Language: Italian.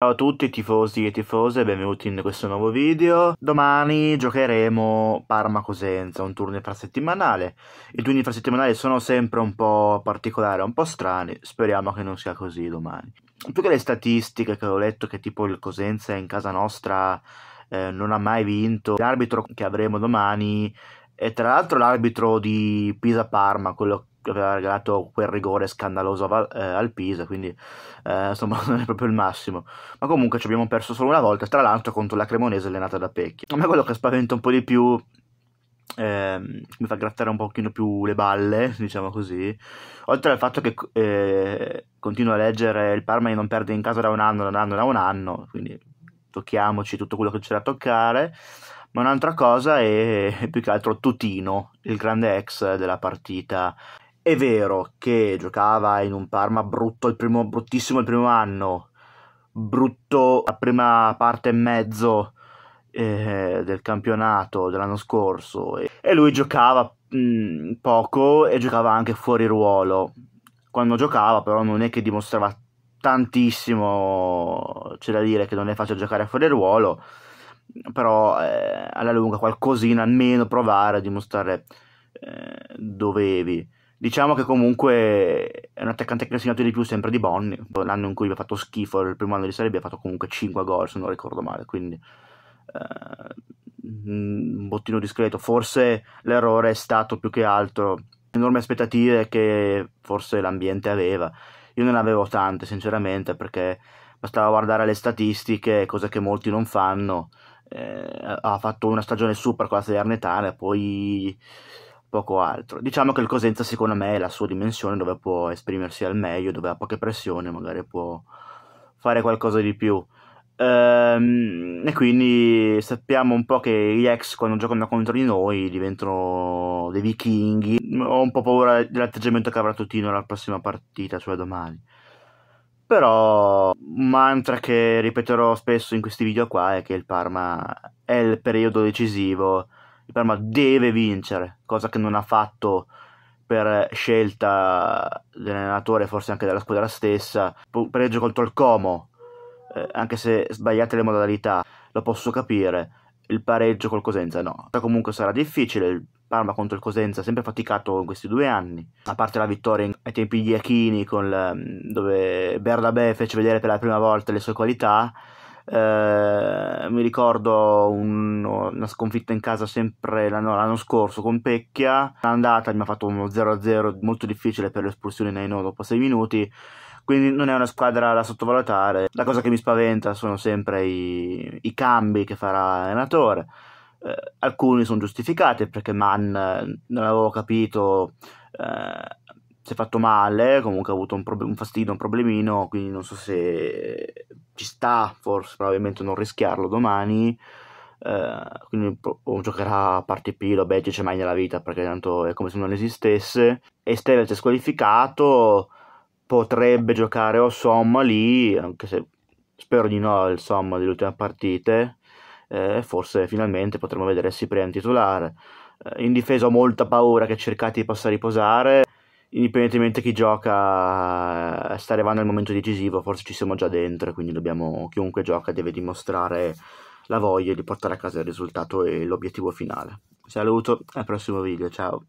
Ciao a tutti tifosi e tifose, benvenuti in questo nuovo video. Domani giocheremo Parma-Cosenza, un turno infrasettimanale. I turni infrasettimanali sono sempre un po' particolari, un po' strani, speriamo che non sia così domani. Più che le statistiche che ho letto che tipo il Cosenza in casa nostra eh, non ha mai vinto, l'arbitro che avremo domani è tra l'altro l'arbitro di Pisa-Parma, quello che aveva regalato quel rigore scandaloso a, eh, al Pisa, quindi eh, insomma non è proprio il massimo. Ma comunque ci abbiamo perso solo una volta, tra l'altro contro la Cremonese allenata da Pecchi. A me quello che spaventa un po' di più, eh, mi fa grattare un pochino più le balle, diciamo così, oltre al fatto che eh, continuo a leggere il Parma e non perde in casa da un anno, da un anno, da un anno, quindi tocchiamoci tutto quello che c'è da toccare. Ma un'altra cosa è più che altro Tutino, il grande ex della partita è vero che giocava in un Parma brutto il primo, bruttissimo il primo anno, brutto la prima parte e mezzo eh, del campionato dell'anno scorso e lui giocava mh, mm, poco e giocava anche fuori ruolo. Quando giocava però non è che dimostrava tantissimo, c'è da dire che non è facile giocare fuori ruolo, però eh, alla lunga qualcosina almeno provare a dimostrare eh, dovevi. Diciamo che comunque è un attaccante che ha segnato di più sempre di Bonni. L'anno in cui vi ha fatto schifo, il primo anno di Serie B ha fatto comunque 5 gol, se non ricordo male, quindi eh, un bottino discreto. Forse l'errore è stato più che altro enorme aspettative che forse l'ambiente aveva. Io non avevo tante, sinceramente, perché bastava guardare le statistiche, cosa che molti non fanno. Eh, ha fatto una stagione super con la Serie Salernitana, poi poco altro. Diciamo che il Cosenza secondo me è la sua dimensione dove può esprimersi al meglio, dove ha poche pressioni, magari può fare qualcosa di più. Ehm, e quindi sappiamo un po' che gli ex quando giocano contro di noi diventano dei vichinghi. Ho un po' paura dell'atteggiamento che avrà Tutino la prossima partita, cioè domani. Però un mantra che ripeterò spesso in questi video qua è che il Parma è il periodo decisivo il Parma deve vincere, cosa che non ha fatto per scelta dell'allenatore, forse anche della squadra stessa. Pareggio contro il Como, eh, anche se sbagliate le modalità, lo posso capire. Il pareggio col Cosenza no. Comunque sarà difficile. Il Parma contro il Cosenza ha sempre faticato in questi due anni. A parte la vittoria in, ai tempi di Achini, la, ehm, dove Bernabé fece vedere per la prima volta le sue qualità. Eh, mi ricordo un, una sconfitta in casa sempre l'anno, l'anno scorso con Pecchia. L'andata mi ha fatto uno 0-0 molto difficile per l'espulsione nei no dopo 6 minuti. Quindi non è una squadra da sottovalutare. La cosa che mi spaventa sono sempre i, i cambi che farà l'allenatore. Eh, alcuni sono giustificati perché Mann eh, non avevo capito. Eh, si è fatto male, comunque ha avuto un, prob- un fastidio, un problemino, quindi non so se ci sta forse probabilmente non rischiarlo domani. Eh, quindi giocherà a parte P, beh Begic mai nella vita perché tanto è come se non esistesse. E Stevens è squalificato, potrebbe giocare o Somma lì, anche se spero di no il Somma delle ultime partite. Eh, forse finalmente potremo vedere Cipriani titolare. Eh, in difesa ho molta paura che Cercati possa riposare indipendentemente chi gioca sta arrivando al momento decisivo, forse ci siamo già dentro, quindi dobbiamo, chiunque gioca deve dimostrare la voglia di portare a casa il risultato e l'obiettivo finale. Saluto, al prossimo video, ciao!